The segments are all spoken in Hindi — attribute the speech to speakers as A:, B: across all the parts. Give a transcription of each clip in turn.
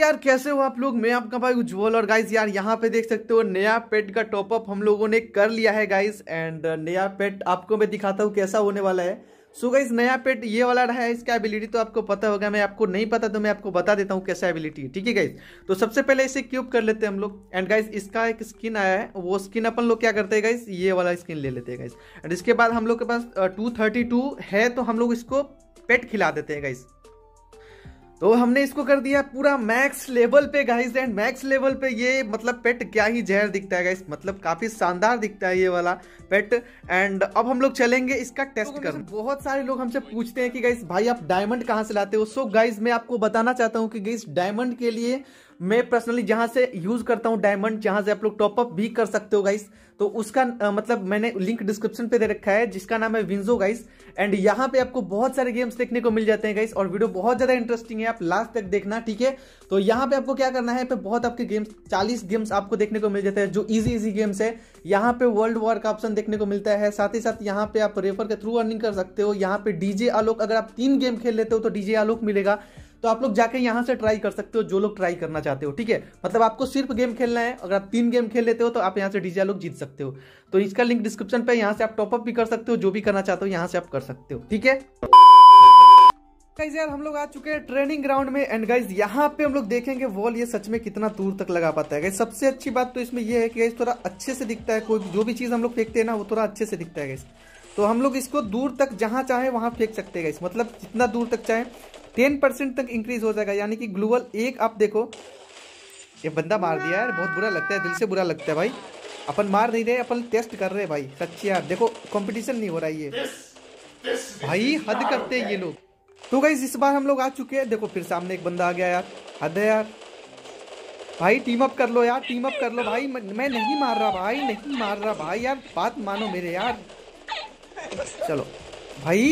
A: यार कैसे हो आप लोग मैं आपका भाई उज्ज्वल और गाइज यार यहाँ पे देख सकते हो नया पेट का टॉपअप हम लोगों ने कर लिया है गाइज एंड uh, नया पेट आपको मैं दिखाता हूँ कैसा होने वाला है सो so गाइज नया पेट ये वाला रहा है इसका एबिलिटी तो आपको पता होगा मैं आपको नहीं पता तो मैं आपको बता देता हूँ कैसा एबिलिटी है ठीक है गाइज तो सबसे पहले इसे क्यूब कर लेते हैं हम लोग एंड गाइज इसका एक स्किन आया है वो स्किन अपन लोग क्या करते हैं गाइज ये वाला स्किन ले लेते हैं गाइज एंड इसके बाद हम लोग के पास टू uh, है तो हम लोग इसको पेट खिला देते हैं गाइज तो हमने इसको कर दिया पूरा मैक्स लेवल पे गाइस एंड मैक्स लेवल पे ये मतलब पेट क्या ही जहर दिखता है गाइस मतलब काफी शानदार दिखता है ये वाला पेट एंड अब हम लोग चलेंगे इसका टेस्ट तो कर बहुत सारे लोग हमसे पूछते हैं कि गाइस भाई आप डायमंड कहाँ से लाते हो सो गाइस मैं आपको बताना चाहता हूँ कि गाइस डायमंड के लिए मैं पर्सनली जहां से यूज करता हूं डायमंड जहां से आप लोग टॉपअप भी कर सकते हो गाइस तो उसका आ, मतलब मैंने लिंक डिस्क्रिप्शन पे दे रखा है जिसका नाम है विंजो गाइस एंड यहाँ पे आपको बहुत सारे गेम्स देखने को मिल जाते हैं गाइस और वीडियो बहुत ज्यादा इंटरेस्टिंग है आप लास्ट तक देखना ठीक है तो यहां पे आपको क्या करना है पे बहुत आपके गेम्स चालीस गेम्स आपको देखने को मिल जाते हैं जो इजी इजी गेम्स है यहाँ पे वर्ल्ड वॉर का ऑप्शन देखने को मिलता है साथ ही साथ यहाँ पे आप रेफर के थ्रू अर्निंग कर सकते हो यहाँ पे डीजे आलोक अगर आप तीन गेम खेल लेते हो तो डीजे आलोक मिलेगा तो आप लोग जाकर यहाँ से ट्राई कर सकते हो जो लोग ट्राई करना चाहते हो ठीक है मतलब आपको सिर्फ गेम खेलना है अगर आप तीन गेम खेल लेते हो तो आप यहाँ से डीजे लोग जीत सकते हो तो इसका लिंक डिस्क्रिप्शन पे यहाँ से आप टॉपअप भी कर सकते हो जो भी करना चाहते हो यहाँ से आप कर सकते हो ठीक है गाइज यार हम लोग आ चुके हैं ट्रेनिंग ग्राउंड में एंड गाइज यहाँ पे हम लोग देखेंगे वॉल ये सच में कितना दूर तक लगा पाता है गाइज सबसे अच्छी बात तो इसमें ये है कि गाइज थोड़ा अच्छे से दिखता है कोई जो भी चीज़ हम लोग फेंकते हैं ना वो थोड़ा अच्छे से दिखता है गाइज तो हम लोग इसको दूर तक जहाँ चाहे वहाँ फेंक सकते हैं गाइज मतलब जितना दूर तक चाहे टेन परसेंट तक इंक्रीज हो जाएगा यानी कि ग्लूवल एक आप देखो ये बंदा मार दिया यार बहुत बुरा लगता है दिल से बुरा लगता है भाई अपन मार नहीं रहे अपन टेस्ट कर रहे हैं भाई सच्ची यार देखो कॉम्पिटिशन नहीं हो रहा है ये भाई हद करते हैं ये लोग तो भाई इस बार हम लोग आ चुके हैं देखो फिर सामने एक बंदा आ गया यार हद है यार भाई टीम अप कर लो यार टीम अप कर लो भाई मैं नहीं मार रहा भाई नहीं मार रहा भाई यार बात मानो मेरे यार चलो भाई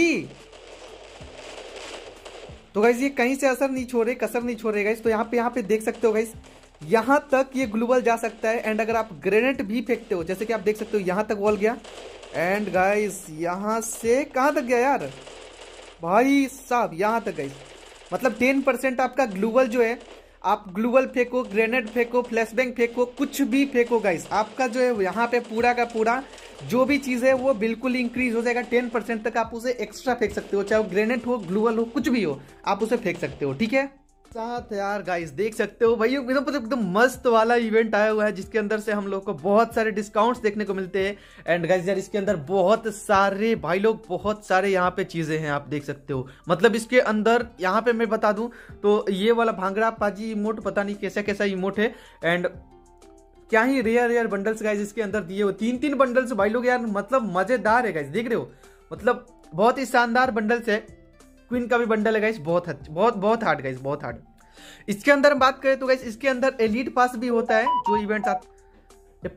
A: तो गाइज ये कहीं से असर नहीं छोड़े कसर नहीं छोड़े गाइज तो यहाँ पे यहाँ पे देख सकते हो गाइस यहाँ तक ये ग्लूबल जा सकता है एंड अगर आप ग्रेनेड भी फेंकते हो जैसे कि आप देख सकते हो यहाँ तक वॉल गया एंड गाइस यहाँ से कहाँ तक गया यार भाई साहब यहाँ तक गाइस मतलब टेन परसेंट आपका ग्लूबल जो है आप ग्लूअल फेंको ग्रेनेड फेंको फ्लैश बैंक फेंको कुछ भी फेंको गाइस आपका जो है यहाँ पे पूरा का पूरा जो भी चीज़ है वो बिल्कुल इंक्रीज हो जाएगा टेन परसेंट तक आप उसे एक्स्ट्रा फेंक सकते हो चाहे वो ग्रेनेड हो ग्लूबल हो कुछ भी हो आप उसे फेंक सकते हो ठीक है साथ यार गाइस देख सकते हो भाई एकदम एकदम मस्त वाला इवेंट आया हुआ है जिसके अंदर से हम लोग को बहुत सारे डिस्काउंट्स देखने को मिलते हैं एंड गाइस यार इसके अंदर बहुत सारे भाई लोग बहुत सारे यहाँ पे चीज़ें हैं आप देख सकते हो मतलब इसके अंदर यहाँ पे मैं बता दूं तो ये वाला भांगड़ा पाजी इमोट पता नहीं कैसा कैसा इमोट है एंड क्या ही रेयर रेयर बंडल्स गाइज इसके अंदर दिए हुए तीन तीन बंडल्स भाई लोग यार मतलब मज़ेदार है गाइज देख रहे हो मतलब बहुत ही शानदार बंडल्स है क्वीन का भी बंडल है गाइस बहुत बहुत बहुत हार्ड गाइस बहुत हार्ड इसके अंदर हम बात करें तो गाइस इसके अंदर एलिट पास भी होता है जो इवेंट आप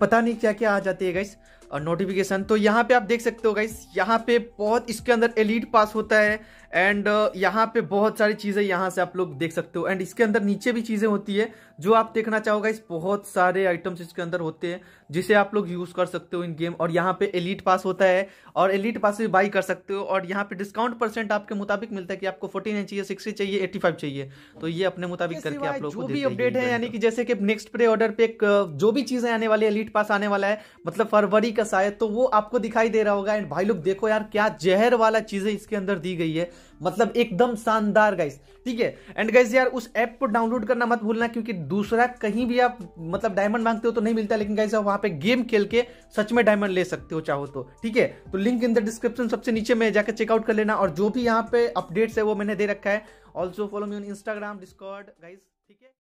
A: पता नहीं क्या क्या आ जाती है गाइस और नोटिफिकेशन तो यहाँ पे आप देख सकते हो गाइस यहाँ पे बहुत इसके अंदर एलिट पास होता है एंड uh, यहाँ पे बहुत सारी चीज़ें यहाँ से आप लोग देख सकते हो एंड इसके अंदर नीचे भी चीज़ें होती है जो आप देखना चाहोगे इस बहुत सारे आइटम्स इसके अंदर होते हैं जिसे आप लोग यूज कर सकते हो इन गेम और यहाँ पे एलिट पास होता है और एलिट पास भी बाई कर सकते हो और यहाँ पे डिस्काउंट परसेंट आपके मुताबिक मिलता है कि आपको फोर्टीन चाहिए सिक्सटी चाहिए एट्टी फाइव चाहिए तो ये अपने मुताबिक करके आप लोग जो भी अपडेट है यानी कि जैसे कि नेक्स्ट प्रे ऑर्डर पे जो भी चीजें आने वाली एलिट पास आने वाला है मतलब फरवरी का शायद तो वो आपको दिखाई दे रहा होगा एंड भाई लोग देखो यार क्या जहर वाला चीजें इसके अंदर दी गई है मतलब एकदम शानदार गाइस ठीक है एंड गाइस यार उस ऐप को डाउनलोड करना मत भूलना क्योंकि दूसरा कहीं भी आप मतलब डायमंड मांगते हो तो नहीं मिलता लेकिन गाइस आप वहां पे गेम खेल के सच में डायमंड ले सकते हो चाहो तो ठीक है तो लिंक इन द डिस्क्रिप्शन सबसे नीचे में जाकर चेकआउट कर लेना और जो भी यहाँ पे अपडेट्स है वो मैंने दे रखा है also follow me on Instagram Discord guys ठीक है